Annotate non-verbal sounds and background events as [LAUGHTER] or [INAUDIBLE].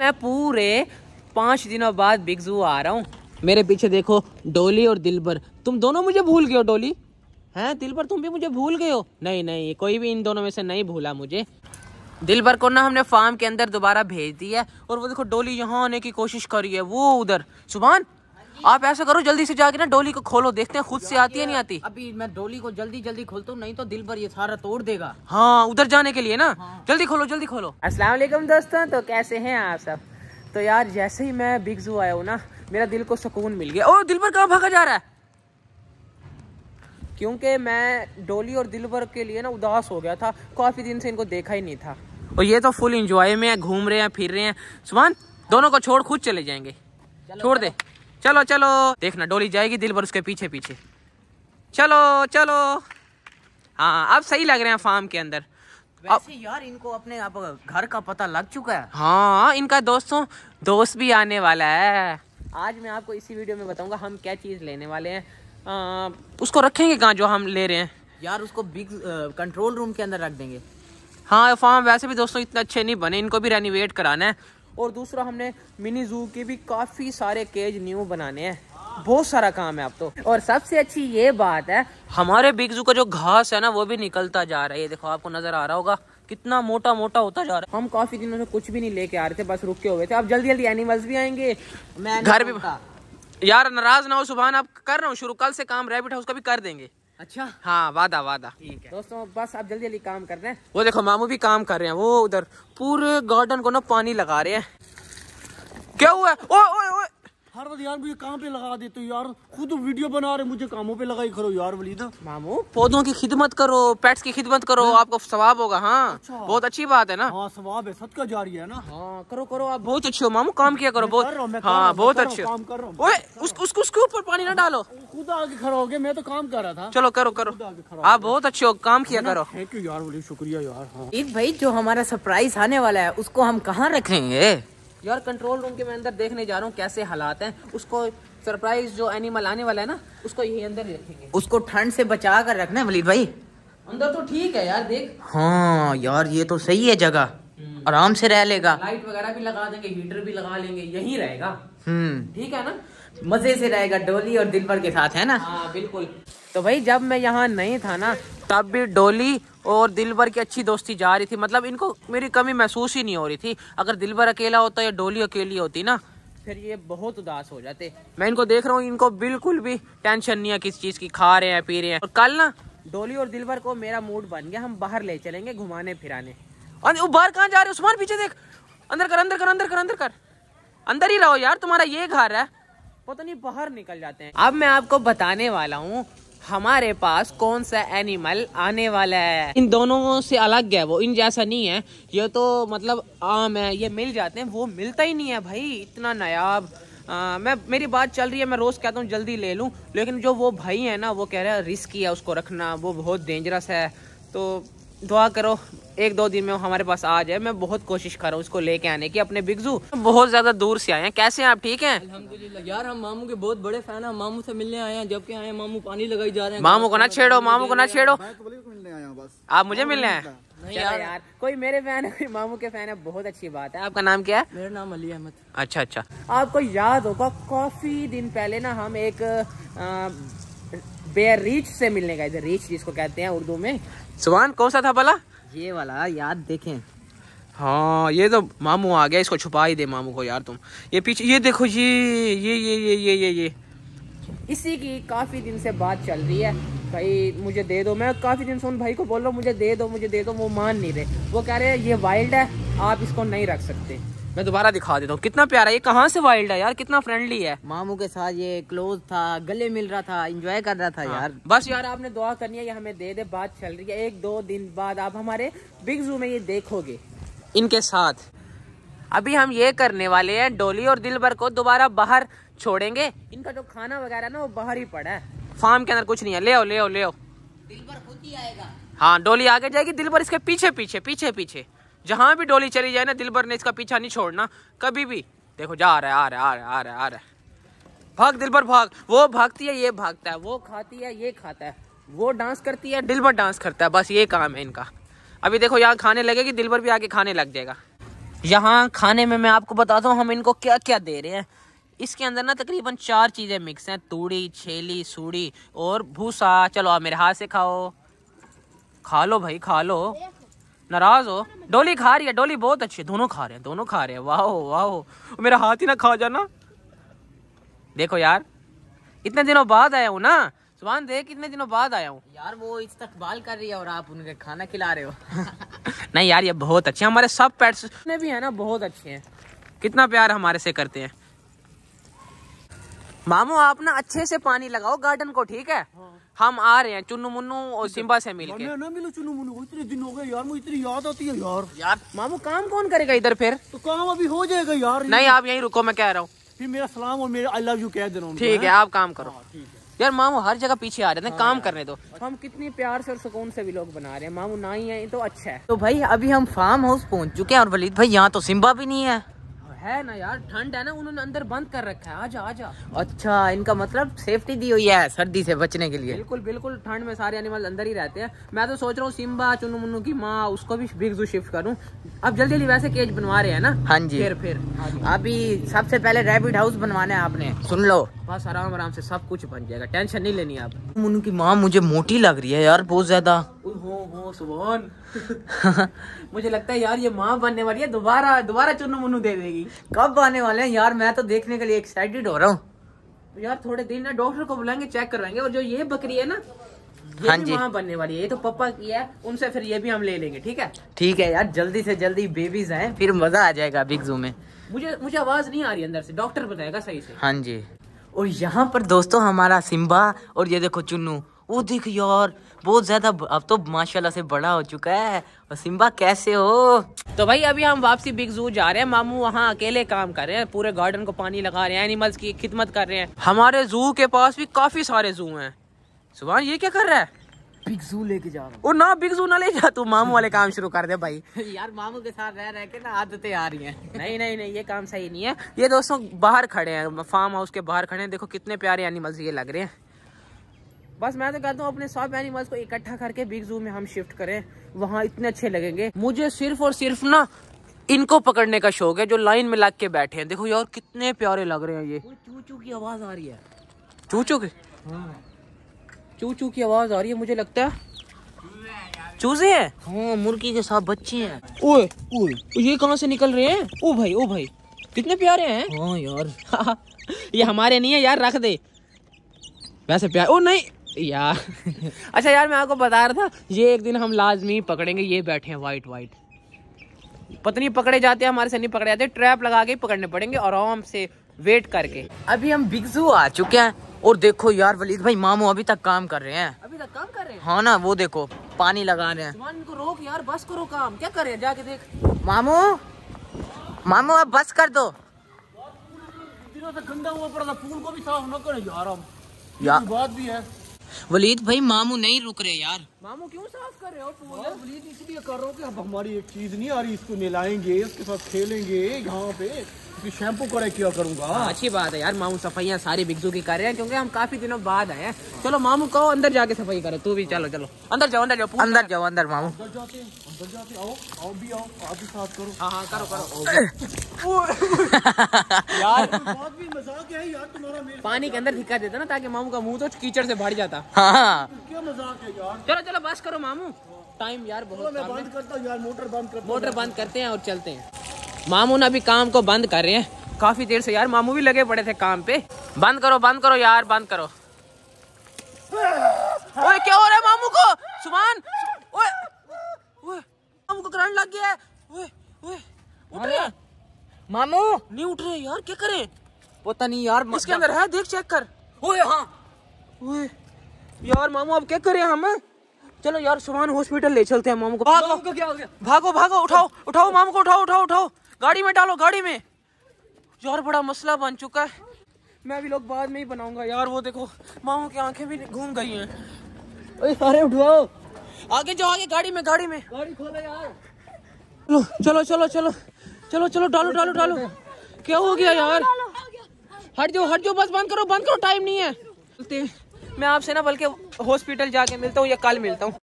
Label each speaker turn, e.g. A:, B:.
A: मैं पूरे पाँच दिनों बाद बिगजू आ रहा हूँ मेरे पीछे देखो डोली और दिलबर तुम दोनों मुझे भूल गए हो डोली हैं दिलबर तुम भी मुझे भूल गए हो नहीं नहीं कोई भी इन दोनों में से नहीं भूला मुझे दिलबर को ना हमने फार्म के अंदर दोबारा भेज दिया है और वो देखो डोली यहाँ आने की कोशिश कर रही है वो उधर सुबह आप ऐसा करो जल्दी से जाके ना डोली को खोलो देखते हैं खुद से आती है नहीं आती अभी मैं डोली को जल्दी जल्दी खोलता हूँ नहीं तो दिल पर ये सारा तोड़ देगा हाँ उधर जाने के लिए ना हाँ। जल्दी खोलो जल्दी खोलो वालेकुम दोस्तों तो कैसे है आप सब तो यार जैसे ही मैं बिग जू आया हूँ ना मेरा दिल को सुकून मिल गया और दिल पर कहाँ भागा जा रहा है क्योंकि मैं डोली और दिलबर के लिए ना उदास हो गया था काफ़ी दिन से इनको देखा ही नहीं था और ये तो फुल इंजॉय में है घूम रहे हैं फिर रहे हैं सुमान दोनों को छोड़ खुद चले जाएंगे छोड़ दे चलो चलो देखना डोली जाएगी दिल भर उसके पीछे पीछे चलो चलो हाँ अब सही लग रहे हैं फार्म के अंदर वैसे यार इनको अपने आप घर का पता लग चुका है हाँ इनका दोस्तों दोस्त भी आने वाला है आज मैं आपको इसी वीडियो में बताऊंगा हम क्या चीज़ लेने वाले हैं आ, उसको रखेंगे कहाँ जो हम ले रहे हैं यार उसको बिग कंट्रोल रूम के अंदर रख देंगे हाँ फार्म वैसे भी दोस्तों इतने अच्छे नहीं बने इनको भी रेनोवेट कराना है और दूसरा हमने मिनी जू के भी काफ़ी सारे केज न्यू बनाने हैं बहुत सारा काम है आप तो और सबसे अच्छी ये बात है हमारे बिग जू का जो घास है ना वो भी निकलता जा रहा है ये देखो आपको नजर आ रहा होगा कितना मोटा मोटा होता जा रहा है हम काफी दिनों से कुछ भी नहीं लेके आ रहे थे बस रुके हुए थे अब जल्दी जल्दी एनिमल्स भी आएंगे मैं घर भी यार नाराज ना हो सुबह आप कर रहा हूँ शुरू कल से काम रेबिट हाउस का भी कर देंगे अच्छा हाँ वादा वादा ठीक है दोस्तों बस आप जल्दी जल्दी काम कर रहे हैं वो देखो मामू भी काम कर रहे हैं वो उधर पूरे गार्डन को ना पानी लगा रहे हैं क्या हुआ है? ओ, ओ, ओ, हर बार यार मुझे काम पे लगा देते तो यार खुद वीडियो बना रहे मुझे कामों पे लगाई करो यार वलीद मामू पौधों की खिदमत करो पेट्स की खिदमत करो आपको स्वाब होगा हाँ अच्छा। बहुत अच्छी बात है ना हाँ स्वाब है सदका जारी है ना हाँ करो करो आप बहुत अच्छे हो मामू काम किया करो बहुत हाँ बहुत अच्छे उसको उसके ऊपर पानी ना हाँ, डालो खुद आगे खड़ा हो गया मैं तो काम कर रहा था चलो करो करो आप बहुत अच्छे हो काम किया करो थैंक यू यार वलीद शुक्रिया यार हाँ। भाई जो हमारा सरप्राइज आने वाला है उसको हम कहाँ रखेंगे यार कंट्रोल रूम के मैं अंदर देखने जा रहा हूँ कैसे हालात हैं उसको सरप्राइज जो एनिमल आने वाला है ना उसको यही अंदर ही रखेंगे उसको ठंड से बचा कर रखना है वलीद भाई अंदर तो ठीक है यार देख हाँ यार ये तो सही है जगह हम्म। आराम से रह लेगा लाइट वगैरह भी लगा देंगे हीटर भी लगा लेंगे यही रहेगा हम्म ठीक है ना मजे से रहेगा डोली और दिन के साथ है ना हाँ बिल्कुल तो भाई जब मैं यहाँ नहीं था ना तब भी डोली और दिल भर की अच्छी दोस्ती जा रही थी मतलब इनको मेरी कमी महसूस ही नहीं हो रही थी अगर दिल भर अकेला होता या डोली अकेली होती ना फिर ये बहुत उदास हो जाते मैं इनको देख रहा हूँ इनको बिल्कुल भी टेंशन नहीं है किस चीज़ की खा रहे हैं पी रहे हैं और कल ना डोली और दिलवर को मेरा मूड बन गया हम बाहर ले चलेंगे घुमाने फिराने और वो बाहर कहाँ जा रहे उस्मान पीछे देख अंदर कर अंदर कर अंदर कर अंदर कर अंदर ही रहो यार तुम्हारा ये घर है पता नहीं बाहर निकल जाते हैं अब मैं आपको बताने वाला हूँ हमारे पास कौन सा एनिमल आने वाला है इन दोनों से अलग है वो इन जैसा नहीं है ये तो मतलब आम है ये मिल जाते हैं वो मिलता ही नहीं है भाई इतना नायाब आ, मैं मेरी बात चल रही है मैं रोज़ कहता हूँ जल्दी ले लूँ लेकिन जो वो भाई है ना वो कह रहे हैं रिस्की है उसको रखना वो बहुत डेंजरस है तो दुआ करो एक दो दिन में हमारे पास आ जाए मैं बहुत कोशिश कर रहा हूँ उसको लेके आने की अपने बिगजू बहुत ज्यादा दूर से आए हैं कैसे हैं आप ठीक हैं अल्हम्दुलिल्लाह यार हम मामू के बहुत बड़े फैन हैं मामू से मिलने आए हैं जबकि आए मामू पानी लगाई जा रहे हैं मामू को ना छेड़ो मामू को ना तो छेड़ो आप मुझे मिलने आए नहीं यार, यार कोई मेरे फैन है कोई मामू के फैन है बहुत अच्छी बात है आपका नाम क्या है मेरा नाम अली अहमद अच्छा अच्छा आपको याद होगा काफी दिन पहले ना हम एक बेयर रीच से मिलने का इधर रीच जिसको कहते हैं उर्दू में जवान कौन सा था भला ये वाला याद देखें हाँ ये तो मामू आ गया इसको छुपा ही दे मामू को यार तुम ये पीछे ये देखो ये ये ये ये ये ये ये इसी की काफ़ी दिन से बात चल रही है भाई मुझे दे दो मैं काफ़ी दिन से उन भाई को बोल रहा हूँ मुझे दे दो मुझे दे दो वो मान नहीं रहे वो कह रहे हैं ये वाइल्ड है आप इसको नहीं रख सकते मैं दोबारा दिखा देता हूँ कितना प्यारा ये कहाँ से वाइल्ड है यार कितना फ्रेंडली है मामू के साथ ये क्लोज था गले मिल रहा था एंजॉय कर रहा था हाँ। यार बस यार आपने दुआ करनी है ये हमें दे दे बात चल रही है एक दो दिन बाद आप हमारे बिग जू में ये देखोगे इनके साथ अभी हम ये करने वाले हैं डोली और दिलबर को दोबारा बाहर छोड़ेंगे इनका जो खाना वगैरह ना वो बाहर ही पड़ा है फार्म के अंदर कुछ नहीं है ले आओ ले आओ ले आओ दिलबर खुद ही आएगा हाँ डोली आगे जाएगी दिलबर इसके पीछे पीछे पीछे पीछे जहाँ भी डोली चली जाए ना दिलबर ने इसका पीछा नहीं छोड़ना कभी भी देखो जा रहा है आ रहा है आ रहा है आ रहा है आ रहा है भाग दिलबर भाग वो भागती है ये भागता है वो खाती है ये खाता है वो डांस करती है दिलबर डांस करता है बस ये काम है इनका अभी देखो यहाँ खाने लगेगी दिलबर भी आके खाने लग जाएगा यहाँ खाने में मैं आपको बताता हूँ हम इनको क्या क्या दे रहे हैं इसके अंदर ना तकरीबन चार चीज़ें मिक्स हैं तूड़ी छेली सूड़ी और भूसा चलो आप मेरे हाथ से खाओ खा लो भाई खा लो नाराज हो डोली खा रही है डोली बहुत अच्छी है दोनों खा रहे हैं दोनों खा रहे हैं वाह वाह मेरा हाथ ही ना खा जाना देखो यार इतने दिनों बाद आया हूँ ना सुबह देख इतने दिनों बाद आया हूँ यार वो इस्तकबाल कर रही है और आप उनके खाना खिला रहे हो [LAUGHS] नहीं यार ये बहुत अच्छे हमारे सब पेट्स भी है ना बहुत अच्छे हैं कितना प्यार हमारे से करते हैं मामू आप ना अच्छे से पानी लगाओ गार्डन को ठीक है हाँ। हम आ रहे हैं चुनु मुन्नू और सिम्बा से मिल के ना मिलो चुनु मुन्नू इतने दिन हो गए यार मुझे इतनी याद आती है यार यार मामू काम कौन करेगा इधर फिर तो काम अभी हो जाएगा यार नहीं आप यहीं रुको मैं कह रहा हूँ फिर मेरा सलाम और मेरा आई लव यू कह दे रहा हूँ ठीक है आप काम करो हाँ, यार मामू हर जगह पीछे आ रहे थे हाँ, काम करने दो हम कितने प्यार से और सुकून से भी लोग बना रहे हैं मामू ना ही है तो अच्छा है तो भाई अभी हम फार्म हाउस पहुंच चुके हैं और वलीद भाई यहाँ तो सिम्बा भी नहीं है है ना यार ठंड है ना उन्होंने अंदर बंद कर रखा है आजा आजा अच्छा इनका मतलब सेफ्टी दी हुई है सर्दी से बचने के लिए बिल्कुल बिल्कुल ठंड में सारे एनिमल अंदर ही रहते हैं मैं तो सोच रहा हूँ सिम्बा चुनु मुन्नू की माँ उसको भी बिग जू शिफ्ट करूँ अब जल्दी जल्दी वैसे केज बनवा रहे हैं ना हाँ जी फिर फिर हाँ अभी सबसे पहले रेबिड हाउस बनवाना है आपने सुन लो बस आराम आराम से सब कुछ बन जाएगा टेंशन नहीं लेनी आप मुन्नू की माँ मुझे मोटी लग रही है यार बहुत ज्यादा हो सुबोन [LAUGHS] मुझे लगता है यार ये माँ बनने वाली है दोबारा दोबारा चुनु मुन्नू दे देगी कब आने वाले हैं यार मैं तो देखने के लिए एक्साइटेड हो रहा हूँ यार थोड़े दिन ना डॉक्टर को बुलाएंगे चेक करवाएंगे और जो ये बकरी है ना ये हाँ जी बनने वाली है ये तो पापा की है उनसे फिर ये भी हम ले लेंगे ठीक है ठीक है यार जल्दी से जल्दी बेबीज आए फिर मजा आ जाएगा बिग जू में मुझे मुझे आवाज नहीं आ रही अंदर से डॉक्टर बताएगा सही से हाँ जी और यहाँ पर दोस्तों हमारा सिम्बा और ये देखो चुन्नू वो देख यार बहुत ज्यादा अब तो माशाल्लाह से बड़ा हो चुका है और सिम्बा कैसे हो तो भाई अभी हम वापसी बिग जू जा रहे हैं मामू वहाँ अकेले काम कर रहे हैं पूरे गार्डन को पानी लगा रहे हैं एनिमल्स की खिदमत कर रहे हैं हमारे जू के पास भी काफी सारे जू हैं सुबह ये क्या कर रहा है बिग जू लेके जा रहा हूँ ना बिग जू ना ले जा तू मामू वाले काम शुरू कर दे भाई [LAUGHS] यार मामू के साथ रह रह के ना आदतें आ रही हैं नहीं नहीं नहीं ये काम सही नहीं है ये दोस्तों बाहर खड़े हैं फार्म हाउस के बाहर खड़े हैं देखो कितने प्यारे एनिमल्स ये लग रहे हैं बस मैं तो कहता हूँ अपने सब एनिमल्स को इकट्ठा करके बिग जू में हम शिफ्ट करें वहाँ इतने अच्छे लगेंगे मुझे सिर्फ और सिर्फ ना इनको पकड़ने का शौक है जो लाइन में लग के बैठे हैं देखो यार कितने प्यारे लग रहे हैं ये चूचू की आवाज आ रही है चूचू की हाँ। चूचू की आवाज आ रही है मुझे लगता है चूजे है हाँ मुर्गी के साथ बच्चे हैं ओए ओए ये कहाँ से निकल रहे हैं ओ भाई ओ भाई कितने प्यारे हैं हाँ यार [LAUGHS] ये हमारे नहीं है यार रख दे वैसे प्यार ओ नहीं यार अच्छा यार मैं आपको बता रहा था ये एक दिन हम लाजमी पकड़ेंगे ये बैठे हैं वाइट वाइट पत्नी पकड़े जाते हैं हमारे से नहीं पकड़े जाते ट्रैप लगा के पकड़ने पड़ेंगे और आराम से वेट करके अभी हम बिगजू आ चुके हैं और देखो यार वलीद भाई मामू अभी तक काम कर रहे हैं अभी तक काम कर रहे हैं हाँ ना वो देखो पानी लगा रहे हैं इनको रोक यार बस करो काम क्या कर रहे हैं जाके देख मामू मामू अब बस कर दो गंदा हुआ पड़ा था पूल को भी साफ न करें यार हम यार बात भी है वलीद भाई मामू नहीं रुक रहे यार मामू क्यों साफ कर रहे हो हाँ, वलीद इसलिए कर रहे हो कि अब हमारी एक चीज नहीं आ रही इसको मिलाएंगे उसके साथ खेलेंगे यहाँ पे शैम्पू करे किया करूंगा हाँ, अच्छी बात है यार मामू सफाइया सारी बिगजू की कर रहे हैं क्योंकि हम काफी दिनों बाद आए हैं चलो मामू कहो अंदर जाके सफाई करो तू भी चलो चलो अंदर जाओ अंदर जाओ अंदर जाओ अंदर मामू जाते पानी के अंदर धिक्का देता ना ताकि मामू का मुंह तो कीचड़ से भर जाता हाँ। चलो चलो बस करो मामू टाइम यार बहुत बंद करता हूँ मोटर बंद कर मोटर बंद करते हैं और चलते हैं मामू ने अभी काम को बंद कर रहे हैं काफी देर से यार मामू भी लगे पड़े थे काम पे बंद करो बंद करो यार बंद करो ओए क्या हो रहा है मामू को सुमान ओए ओए मामू को करंट लग गया है ओए ओए उठ रहे मामू नहीं उठ रहे यार क्या करें पता नहीं यार इसके अंदर है देख चेक कर ओए हाँ ओए यार मामू अब क्या करें हम चलो यार सुभान हॉस्पिटल ले चलते हैं मामू को भागो क्या हो गया भागो भागो उठाओ उठाओ मामू को उठाओ उठाओ उठाओ गाड़ी में डालो गाड़ी में यार बड़ा मसला बन चुका है मैं भी लोग बाद में ही बनाऊंगा यार वो देखो मामू की आंखें भी घूम गई हैं अरे सारे उठवाओ आगे जाओ आगे गाड़ी में गाड़ी में गाड़ी खोलो यार चलो चलो चलो चलो चलो चलो डालो डालो डालो क्या हो गया यार हट जाओ हट जाओ बस बंद करो बंद करो टाइम नहीं है मैं आपसे ना बल्कि हॉस्पिटल जाके मिलता हूँ या कल मिलता हूँ